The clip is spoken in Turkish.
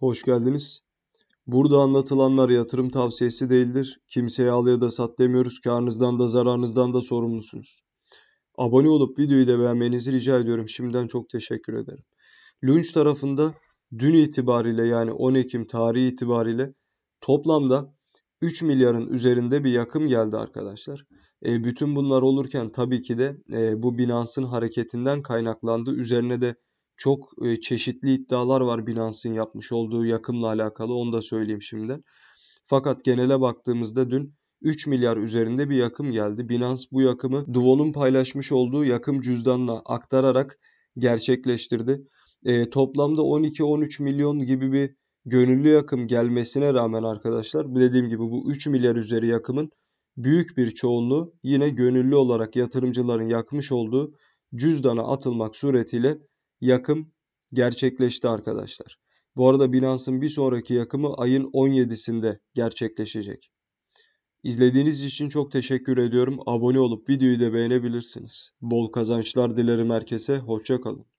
Hoş geldiniz. Burada anlatılanlar yatırım tavsiyesi değildir. Kimseye al ya da sat demiyoruz. Karınızdan da zararınızdan da sorumlusunuz. Abone olup videoyu da beğenmenizi rica ediyorum. Şimdiden çok teşekkür ederim. Lunch tarafında dün itibariyle yani 10 Ekim tarihi itibariyle toplamda 3 milyarın üzerinde bir yakım geldi arkadaşlar. E, bütün bunlar olurken tabii ki de e, bu Binance'ın hareketinden kaynaklandı. Üzerine de çok e, çeşitli iddialar var Binance'in yapmış olduğu yakımla alakalı onu da söyleyeyim şimdiden. Fakat genele baktığımızda dün 3 milyar üzerinde bir yakım geldi. Binance bu yakımı Duo'nun paylaşmış olduğu yakım cüzdanına aktararak gerçekleştirdi. E, toplamda 12-13 milyon gibi bir gönüllü yakım gelmesine rağmen arkadaşlar dediğim gibi bu 3 milyar üzeri yakımın büyük bir çoğunluğu yine gönüllü olarak yatırımcıların yakmış olduğu cüzdana atılmak suretiyle yakım gerçekleşti arkadaşlar. Bu arada bilansın bir sonraki yakımı ayın 17'sinde gerçekleşecek. İzlediğiniz için çok teşekkür ediyorum. Abone olup videoyu da beğenebilirsiniz. Bol kazançlar dilerim herkese. Hoşçakalın.